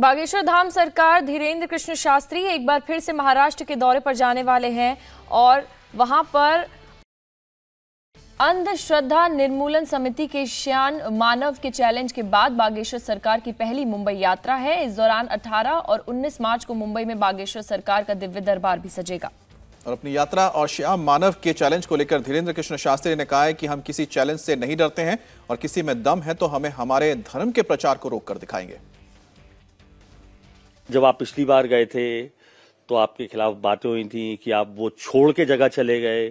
बागेश्वर धाम सरकार धीरेन्द्र कृष्ण शास्त्री एक बार फिर से महाराष्ट्र के दौरे पर जाने वाले हैं और वहां पर अंधश्रद्धा निर्मूलन समिति के श्यान मानव के चैलेंज के बाद बागेश्वर सरकार की पहली मुंबई यात्रा है इस दौरान 18 और 19 मार्च को मुंबई में बागेश्वर सरकार का दिव्य दरबार भी सजेगा और अपनी यात्रा और श्याम मानव के चैलेंज को लेकर धीरेन्द्र कृष्ण शास्त्री ने कहा है कि हम किसी चैलेंज से नहीं डरते हैं और किसी में दम है तो हमें हमारे धर्म के प्रचार को रोक कर दिखाएंगे जब आप पिछली बार गए थे तो आपके खिलाफ बातें हुई थी कि आप वो छोड़ के जगह चले गए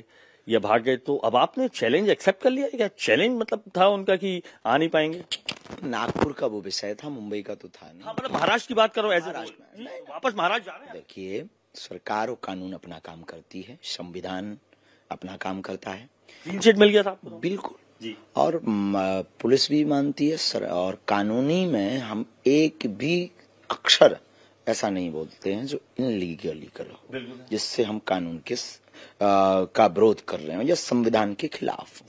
या भाग गए तो अब आपने चैलेंज एक्सेप्ट कर लिया क्या चैलेंज मतलब था उनका कि आ नहीं पाएंगे नागपुर का वो विषय था मुंबई का तो था नहीं हाँ, मतलब महाराष्ट्र की बात करो ऐसे महाराष्ट्र में वापस महाराष्ट्र जा रहे हैं देखिए सरकार और कानून अपना काम करती है संविधान अपना काम करता है मिल गया था बिल्कुल जी। और पुलिस भी मानती है सर और कानूनी में हम एक भी अक्षर ऐसा नहीं बोलते हैं जो इनलीगली करो जिससे हम कानून के का विरोध कर रहे हो या संविधान के खिलाफ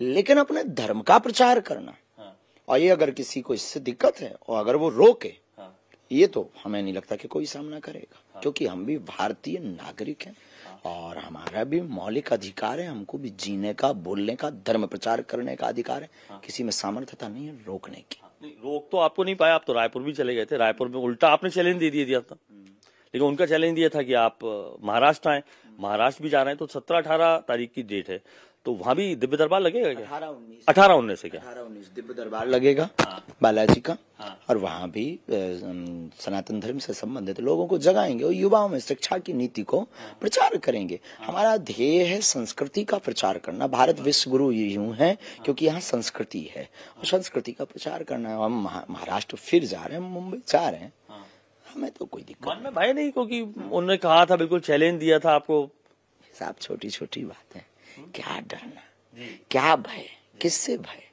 लेकिन अपने धर्म का प्रचार करना हाँ। और ये अगर किसी को इससे दिक्कत है और अगर वो रोके हाँ। ये तो हमें नहीं लगता कि कोई सामना करेगा हाँ। क्योंकि हम भी भारतीय नागरिक हैं हाँ। और हमारा भी मौलिक अधिकार है हमको भी जीने का बोलने का धर्म प्रचार करने का अधिकार है हाँ। किसी में सामर्थ्यता नहीं है रोकने की हाँ। रोक तो आपको नहीं पाया आप तो रायपुर भी चले गए थे रायपुर में उल्टा आपने चैलेंज दे दिया दिया था लेकिन उनका चैलेंज दिया था कि आप महाराष्ट्र आए महाराष्ट्र भी जा रहे हैं तो सत्रह अठारह तारीख की डेट है तो वहां भी दिव्य दरबार लगेगा क्या अठारह उन्नीस अठारह उन्नीस से क्या अठारह उन्नीस दिव्य दरबार लगेगा हाँ। बालाजी का हाँ। और वहां भी सनातन धर्म से संबंधित लोगों को जगाएंगे और युवाओं में शिक्षा की नीति को प्रचार करेंगे हमारा ध्येय है संस्कृति का प्रचार करना भारत विश्व गुरु यूं है क्योंकि यहाँ संस्कृति है और संस्कृति का प्रचार करना हम महाराष्ट्र फिर जा रहे हैं मुंबई जा रहे हैं हाँ। हमें तो कोई दिक्कत मन में भय नहीं क्योंकि उन्होंने कहा था बिल्कुल चैलेंज दिया था आपको साहब छोटी छोटी बात है हम्म। क्या डरना क्या भय किससे भय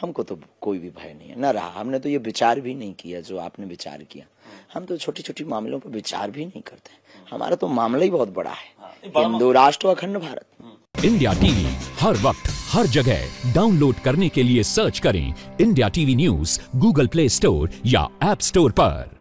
हमको तो कोई भी भय नहीं है ना रहा हमने तो ये विचार भी नहीं किया जो आपने विचार किया हम तो छोटी छोटी मामलों पर विचार भी नहीं करते हमारा तो मामला ही बहुत बड़ा है हाँ, हिंदू राष्ट्र अखंड भारत हम्म। इंडिया टीवी हर वक्त हर जगह डाउनलोड करने के लिए सर्च करें India TV news Google Play Store या एप स्टोर पर